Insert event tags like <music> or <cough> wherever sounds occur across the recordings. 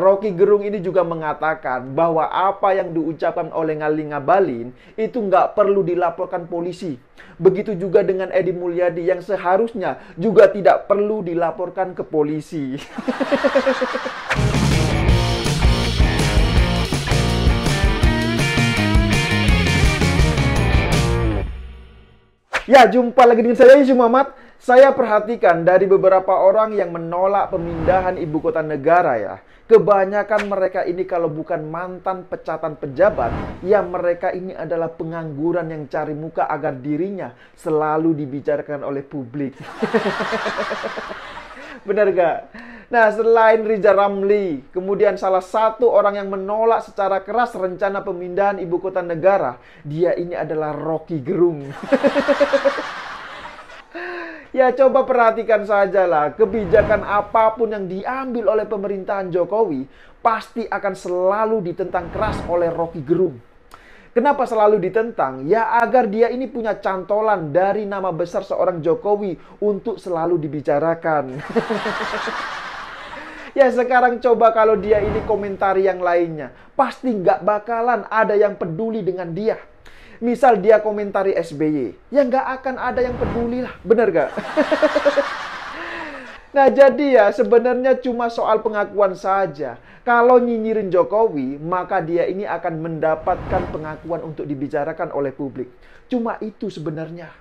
Rocky Gerung ini juga mengatakan bahwa apa yang diucapkan oleh Ngalinga Balin itu nggak perlu dilaporkan polisi. Begitu juga dengan Edi Mulyadi yang seharusnya juga tidak perlu dilaporkan ke polisi. <laughs> ya, jumpa lagi dengan saya Yusuf Muhammad saya perhatikan dari beberapa orang yang menolak pemindahan ibu kota negara ya, kebanyakan mereka ini kalau bukan mantan pecatan pejabat, ya mereka ini adalah pengangguran yang cari muka agar dirinya selalu dibicarakan oleh publik. <laughs> Benar gak? Nah, selain Riza Ramli, kemudian salah satu orang yang menolak secara keras rencana pemindahan ibu kota negara, dia ini adalah Rocky Gerung. <laughs> Ya coba perhatikan saja lah kebijakan apapun yang diambil oleh pemerintahan Jokowi pasti akan selalu ditentang keras oleh Rocky Gerung. Kenapa selalu ditentang? Ya agar dia ini punya cantolan dari nama besar seorang Jokowi untuk selalu dibicarakan. <laughs> ya sekarang coba kalau dia ini komentari yang lainnya. Pasti nggak bakalan ada yang peduli dengan dia. Misal dia komentari SBY, ya nggak akan ada yang peduli lah, bener nggak? <laughs> nah jadi ya sebenarnya cuma soal pengakuan saja. Kalau nyinyirin Jokowi, maka dia ini akan mendapatkan pengakuan untuk dibicarakan oleh publik. Cuma itu sebenarnya.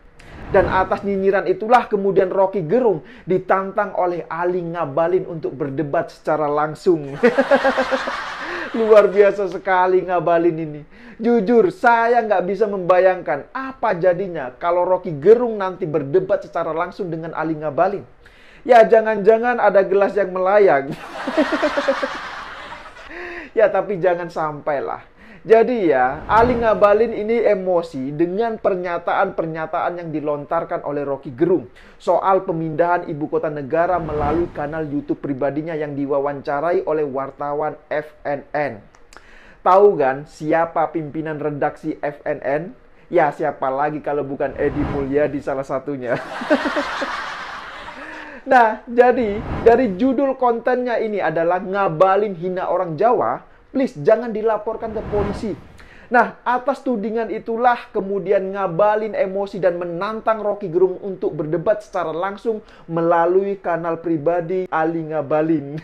Dan atas nyinyiran itulah kemudian Rocky Gerung ditantang oleh Ali Ngabalin untuk berdebat secara langsung. <laughs> Luar biasa sekali ngabalin ini. Jujur, saya nggak bisa membayangkan apa jadinya kalau Rocky Gerung nanti berdebat secara langsung dengan Ali Ngabalin. Ya jangan-jangan ada gelas yang melayang. <laughs> ya tapi jangan sampailah jadi ya, Ali ngabalin ini emosi dengan pernyataan-pernyataan yang dilontarkan oleh Rocky Gerung soal pemindahan ibu kota negara melalui kanal YouTube pribadinya yang diwawancarai oleh wartawan FNN. Tahu kan siapa pimpinan redaksi FNN? Ya, siapa lagi kalau bukan Edi Mulyadi salah satunya. <laughs> Nah, jadi dari judul kontennya ini adalah ngabalin hina orang Jawa, Please jangan dilaporkan ke polisi. Nah, atas tudingan itulah kemudian ngabalin emosi dan menantang Rocky Gerung untuk berdebat secara langsung melalui kanal pribadi Ali Ngabalin.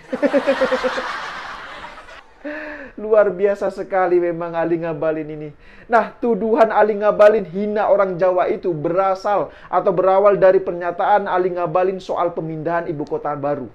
<laughs> Luar biasa sekali memang Ali Ngabalin ini. Nah, tuduhan Ali Ngabalin hina orang Jawa itu berasal atau berawal dari pernyataan Ali Ngabalin soal pemindahan ibu kota baru.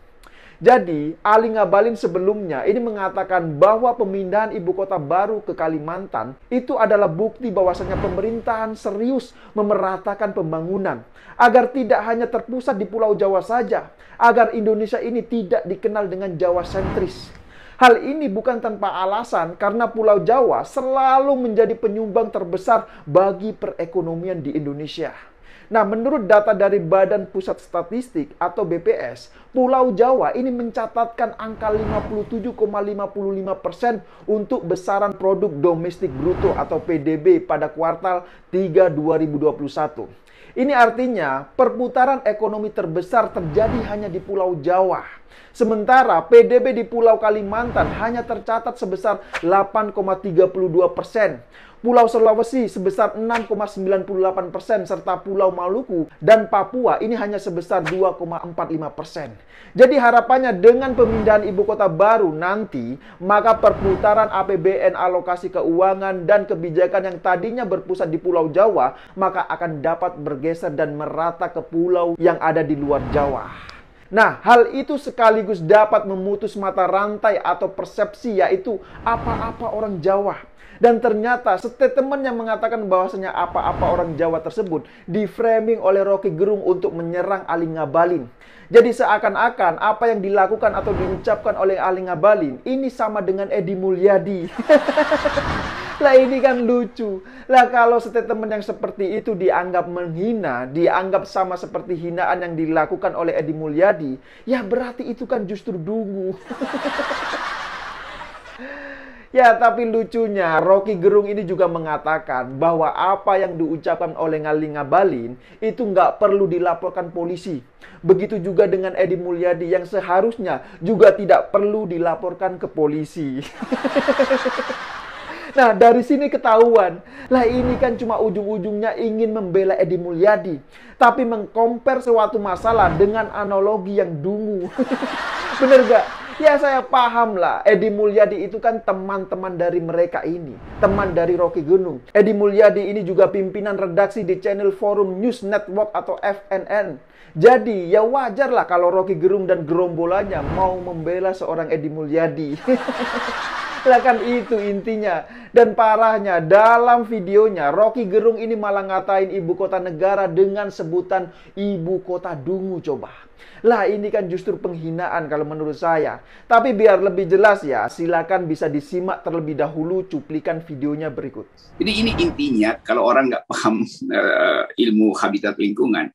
Jadi, Ali Ngabalin sebelumnya ini mengatakan bahwa pemindahan ibu kota baru ke Kalimantan itu adalah bukti bahwasannya pemerintahan serius memeratakan pembangunan agar tidak hanya terpusat di Pulau Jawa saja, agar Indonesia ini tidak dikenal dengan Jawa sentris. Hal ini bukan tanpa alasan karena Pulau Jawa selalu menjadi penyumbang terbesar bagi perekonomian di Indonesia. Nah, menurut data dari Badan Pusat Statistik atau BPS, Pulau Jawa ini mencatatkan angka 57,55% untuk besaran produk domestik bruto atau PDB pada kuartal 3 2021. Ini artinya perputaran ekonomi terbesar terjadi hanya di Pulau Jawa. Sementara PDB di Pulau Kalimantan hanya tercatat sebesar 8,32 persen. Pulau Sulawesi sebesar 6,98 persen, serta Pulau Maluku dan Papua ini hanya sebesar 2,45 persen. Jadi harapannya dengan pemindahan ibu kota baru nanti, maka perputaran APBN alokasi keuangan dan kebijakan yang tadinya berpusat di Pulau Jawa, maka akan dapat bergeser dan merata ke pulau yang ada di luar Jawa. Nah, hal itu sekaligus dapat memutus mata rantai atau persepsi yaitu apa-apa orang Jawa dan ternyata statement yang mengatakan bahwasanya apa-apa orang Jawa tersebut diframing oleh Rocky Gerung untuk menyerang Ali Ngabalin. Jadi seakan-akan apa yang dilakukan atau diucapkan oleh Ali Ngabalin ini sama dengan Edi Mulyadi. <laughs> lah ini kan lucu. Lah kalau statement yang seperti itu dianggap menghina, dianggap sama seperti hinaan yang dilakukan oleh Edi Mulyadi, ya berarti itu kan justru dungu. <laughs> Ya, tapi lucunya Rocky Gerung ini juga mengatakan bahwa apa yang diucapkan oleh Ngalinga Balin itu nggak perlu dilaporkan polisi. Begitu juga dengan Edi Mulyadi yang seharusnya juga tidak perlu dilaporkan ke polisi. <laughs> Nah, dari sini ketahuan. Lah ini kan cuma ujung-ujungnya ingin membela Edi Mulyadi. Tapi mengkompar suatu masalah dengan analogi yang dungu. <laughs> Bener gak? Ya saya paham lah. Edi Mulyadi itu kan teman-teman dari mereka ini. Teman dari Rocky Gunung. Edi Mulyadi ini juga pimpinan redaksi di channel Forum News Network atau FNN. Jadi ya wajar lah kalau Rocky Gerung dan gerombolannya mau membela seorang Edi Mulyadi. <laughs> lah kan itu intinya. Dan parahnya dalam videonya Rocky Gerung ini malah ngatain ibu kota negara dengan sebutan ibu kota dungu coba. Lah ini kan justru penghinaan kalau menurut saya. Tapi biar lebih jelas ya, silakan bisa disimak terlebih dahulu cuplikan videonya berikut. Jadi ini intinya kalau orang nggak paham uh, ilmu habitat lingkungan,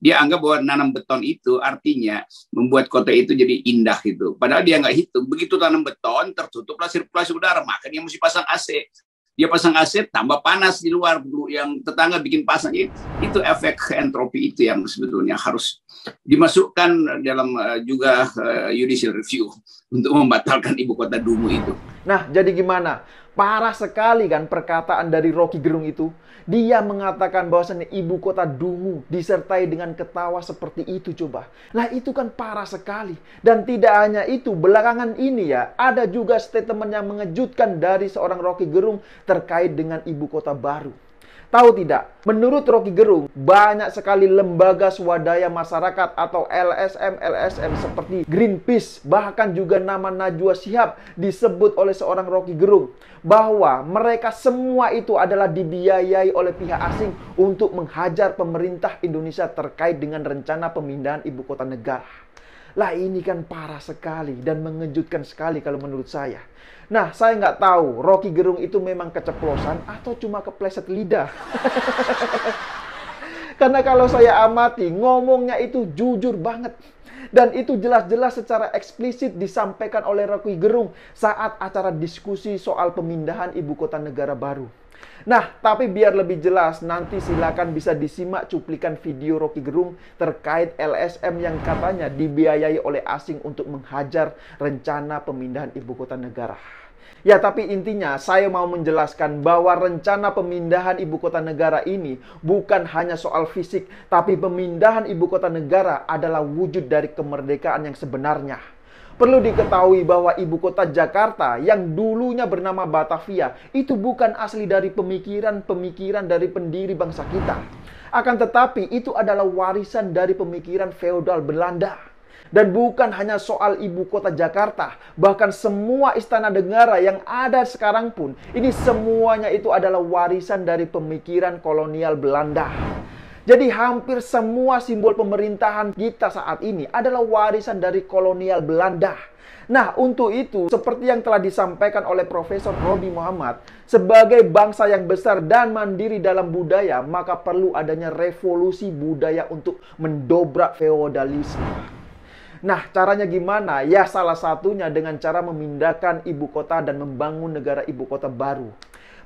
dia anggap bahwa nanam beton itu artinya membuat kota itu jadi indah gitu. Padahal dia nggak hitung. Begitu tanam beton, tertutuplah sirkulasi udara. Maka dia mesti pasang AC. Dia pasang AC, tambah panas di luar. Yang tetangga bikin pasang. Itu, efek entropi itu yang sebetulnya harus dimasukkan dalam eh, juga eh, judicial review untuk membatalkan ibu kota Dumu itu. Nah, jadi gimana? Parah sekali kan perkataan dari Rocky Gerung itu. Dia mengatakan bahwasannya ibu kota dungu disertai dengan ketawa seperti itu coba. Nah itu kan parah sekali. Dan tidak hanya itu, belakangan ini ya ada juga statement yang mengejutkan dari seorang Rocky Gerung terkait dengan ibu kota baru. Tahu tidak? Menurut Rocky Gerung, banyak sekali lembaga swadaya masyarakat atau LSM-LSM seperti Greenpeace, bahkan juga nama Najwa Sihab disebut oleh seorang Rocky Gerung bahwa mereka semua itu adalah dibiayai oleh pihak asing untuk menghajar pemerintah Indonesia terkait dengan rencana pemindahan ibu kota negara. Lah ini kan parah sekali dan mengejutkan sekali kalau menurut saya. Nah, saya nggak tahu Rocky Gerung itu memang keceplosan atau cuma kepleset lidah. <laughs> Karena kalau saya amati, ngomongnya itu jujur banget. Dan itu jelas-jelas secara eksplisit disampaikan oleh Rocky Gerung saat acara diskusi soal pemindahan ibu kota negara baru. Nah, tapi biar lebih jelas, nanti silakan bisa disimak cuplikan video Rocky Gerung terkait LSM yang katanya dibiayai oleh asing untuk menghajar rencana pemindahan ibu kota negara. Ya, tapi intinya saya mau menjelaskan bahwa rencana pemindahan ibu kota negara ini bukan hanya soal fisik, tapi pemindahan ibu kota negara adalah wujud dari kemerdekaan yang sebenarnya. Perlu diketahui bahwa ibu kota Jakarta yang dulunya bernama Batavia itu bukan asli dari pemikiran-pemikiran dari pendiri bangsa kita. Akan tetapi itu adalah warisan dari pemikiran feodal Belanda. Dan bukan hanya soal ibu kota Jakarta, bahkan semua istana negara yang ada sekarang pun, ini semuanya itu adalah warisan dari pemikiran kolonial Belanda. Jadi hampir semua simbol pemerintahan kita saat ini adalah warisan dari kolonial Belanda. Nah, untuk itu, seperti yang telah disampaikan oleh Profesor Robi Muhammad, sebagai bangsa yang besar dan mandiri dalam budaya, maka perlu adanya revolusi budaya untuk mendobrak feodalisme. Nah, caranya gimana? Ya, salah satunya dengan cara memindahkan ibu kota dan membangun negara ibu kota baru.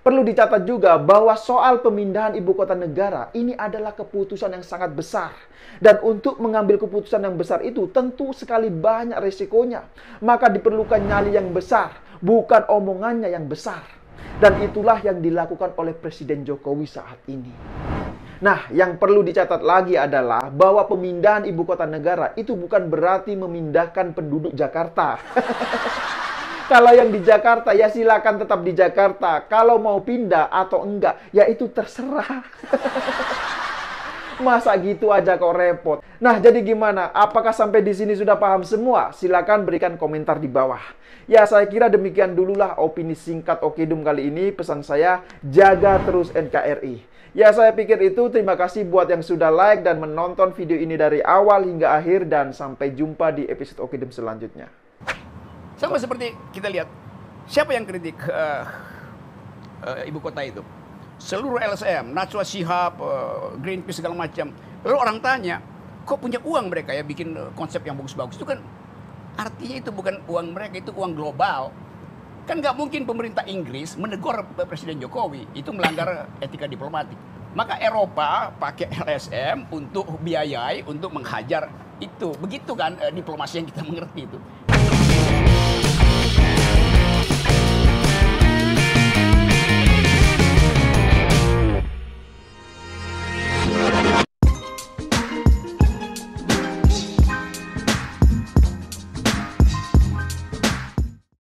Perlu dicatat juga bahwa soal pemindahan ibu kota negara ini adalah keputusan yang sangat besar. Dan untuk mengambil keputusan yang besar itu tentu sekali banyak resikonya. Maka diperlukan nyali yang besar, bukan omongannya yang besar. Dan itulah yang dilakukan oleh Presiden Jokowi saat ini. Nah, yang perlu dicatat lagi adalah bahwa pemindahan ibu kota negara itu bukan berarti memindahkan penduduk Jakarta. <laughs> Kalau yang di Jakarta ya silakan tetap di Jakarta. Kalau mau pindah atau enggak ya itu terserah. <laughs> Masa gitu aja kok repot. Nah, jadi gimana? Apakah sampai di sini sudah paham semua? Silakan berikan komentar di bawah. Ya, saya kira demikian dululah opini singkat Okidum kali ini. Pesan saya, jaga terus NKRI. Ya, saya pikir itu. Terima kasih buat yang sudah like dan menonton video ini dari awal hingga akhir. Dan sampai jumpa di episode Okidum selanjutnya. Sama seperti kita lihat siapa yang kritik uh, uh, ibu kota itu? Seluruh LSM, Natswa Shihab, uh, Greenpeace segala macam. Lalu orang tanya, kok punya uang mereka ya bikin konsep yang bagus-bagus? Itu kan artinya itu bukan uang mereka, itu uang global. Kan nggak mungkin pemerintah Inggris menegur Presiden Jokowi, itu melanggar etika diplomatik. Maka Eropa pakai LSM untuk biayai, untuk menghajar itu. Begitu kan diplomasi yang kita mengerti itu.